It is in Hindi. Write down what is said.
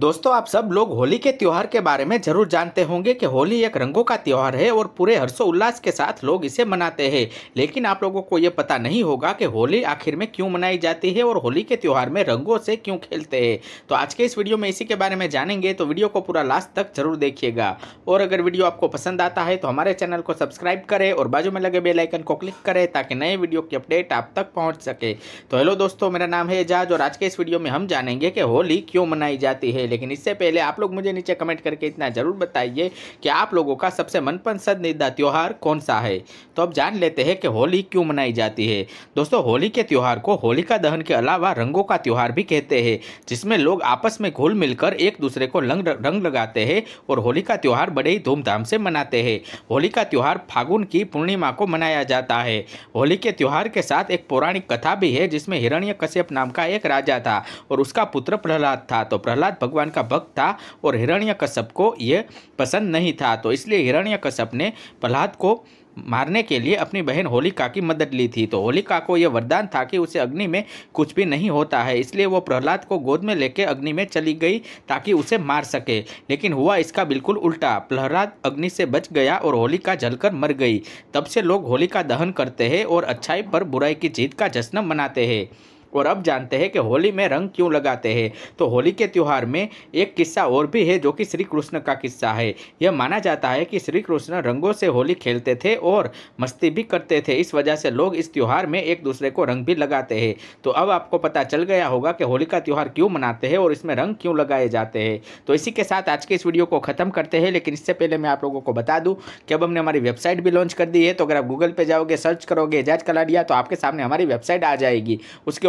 दोस्तों आप सब लोग होली के त्यौहार के बारे में जरूर जानते होंगे कि होली एक रंगों का त्यौहार है और पूरे हर्षोल्लास के साथ लोग इसे मनाते हैं लेकिन आप लोगों को ये पता नहीं होगा कि होली आखिर में क्यों मनाई जाती है और होली के त्यौहार में रंगों से क्यों खेलते हैं तो आज के इस वीडियो में इसी के बारे में जानेंगे तो वीडियो को पूरा लास्ट तक जरूर देखिएगा और अगर वीडियो आपको पसंद आता है तो हमारे चैनल को सब्सक्राइब करें और बाजू में लगे बेलाइकन को क्लिक करें ताकि नए वीडियो की अपडेट आप तक पहुँच सके तो हेलो दोस्तों मेरा नाम है एजाज और आज के इस वीडियो में हम जानेंगे कि होली क्यों मनाई जाती है लेकिन इससे पहले आप लोग मुझे नीचे कमेंट करके इतना ज़रूर बताइए कि आप लोगों का सबसे मनपसंदीदा त्यौहार कौन सा है तो अब जान लेते हैं कि होली क्यों मनाई जाती है दोस्तों होली के त्यौहार को होलिका दहन के अलावा रंगों का त्यौहार भी कहते हैं जिसमें लोग आपस में घुल मिलकर एक दूसरे को रंग रंग लगाते हैं और होली का त्यौहार बड़े ही धूमधाम से मनाते हैं होली का त्यौहार फागुन की पूर्णिमा को मनाया जाता है होली के त्यौहार के साथ एक पौराणिक कथा भी है जिसमें हिरण्य कश्यप नाम का एक राजा था और उसका पुत्र प्रहलाद था तो प्रहलाद भगवान भगवान का भक्त था और हिरण्य कश्यप को ये पसंद नहीं था तो इसलिए हिरण्य ने प्रहलाद को मारने के लिए अपनी बहन होलिका की मदद ली थी तो होलिका को यह वरदान था कि उसे अग्नि में कुछ भी नहीं होता है इसलिए वो प्रहलाद को गोद में लेकर अग्नि में चली गई ताकि उसे मार सके लेकिन हुआ इसका बिल्कुल उल्टा प्रहलाद अग्नि से बच गया और होलिका जलकर मर गई तब से लोग होलिका दहन करते हैं और अच्छाई पर बुराई की जीत का जश्न मनाते हैं और अब जानते हैं कि होली में रंग क्यों लगाते हैं तो होली के त्यौहार में एक किस्सा और भी है जो कि श्री कृष्ण का किस्सा है यह माना जाता है कि श्री कृष्ण रंगों से होली खेलते थे और मस्ती भी करते थे इस वजह से लोग इस त्यौहार में एक दूसरे को रंग भी लगाते हैं तो अब आपको पता चल गया होगा कि होली का त्यौहार क्यों मनाते हैं और इसमें रंग क्यों लगाए जाते हैं तो इसी के साथ आज के इस वीडियो को खत्म करते हैं लेकिन इससे पहले मैं आप लोगों को बता दूँ कि अब हमने हमारी वेबसाइट भी लॉन्च कर दी है तो अगर आप गूगल पर जाओगे सर्च करोगे एजाज कलाडिया तो आपके सामने हमारी वेबसाइट आ जाएगी उसके